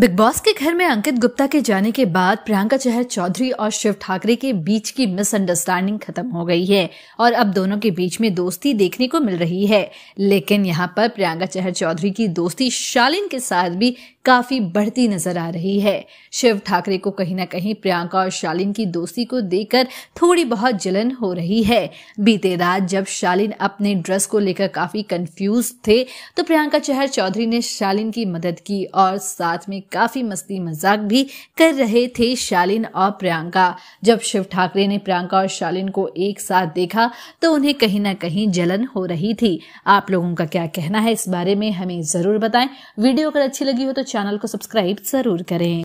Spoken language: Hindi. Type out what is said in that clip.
बिग बॉस के घर में अंकित गुप्ता के जाने के बाद प्रियंका चहर चौधरी और शिव ठाकरे के बीच की मिसअंडरस्टैंडिंग खत्म हो गई है और अब दोनों के बीच में दोस्ती देखने को मिल रही है लेकिन यहाँ पर प्रियंका चहर चौधरी की दोस्ती शालीन के साथ भी काफी बढ़ती नजर आ रही है शिव ठाकरे को कहीं ना कहीं प्रियंका और शालिन की दोस्ती को देखकर थोड़ी बहुत जलन हो रही है बीते रात जब शालिन अपने ड्रेस को लेकर काफी कंफ्यूज थे तो प्रियंका चहर चौधरी ने शालिन की मदद की और साथ में काफी मस्ती मजाक भी कर रहे थे शालिन और प्रियंका जब शिव ठाकरे ने प्रियंका और शालिन को एक साथ देखा तो उन्हें कहीं ना कहीं जलन हो रही थी आप लोगों का क्या कहना है इस बारे में हमें जरूर बताएं वीडियो अगर अच्छी लगी हो तो चैनल को सब्सक्राइब ज़रूर करें